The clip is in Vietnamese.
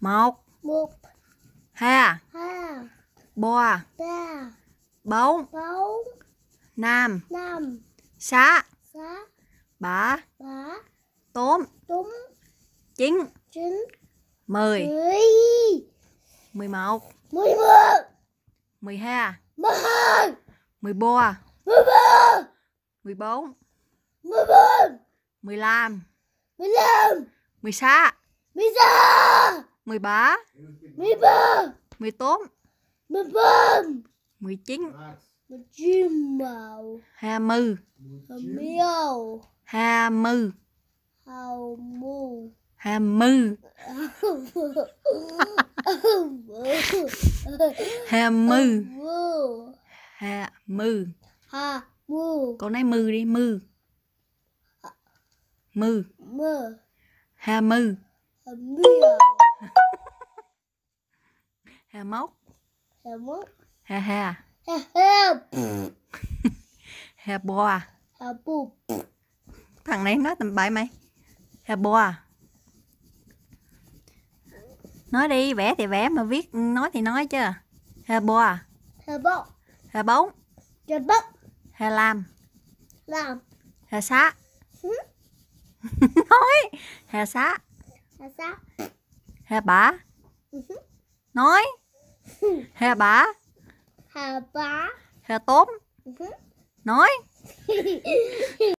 một, một hai, à? hai ba, à? ba bốn, bốn năm, năm sáu, sáu bả, bả tốn, tốn chín, chín mười, mười mười một mười một mười hai à? mười hai mười ba mười ba mười bốn mười bốn mười lăm mười lăm mười sáu mười sáu mười ba mười ba mười tám mười ba mười chín mười chín màu hai mươi hai mươi hai mươi hai mươi hai mươi con nói mư đi mư à. mư mư hai mư mốc 21 21 22 23 23 23 Thằng này nói tầm bậy mày 23 Nói đi, vẽ thì vẽ mà viết nói thì nói chưa chứ 23 24 24 làm làm 25 xá Nói xá 26 bả ừ nói hè bá hè bá hè tốm ừ nói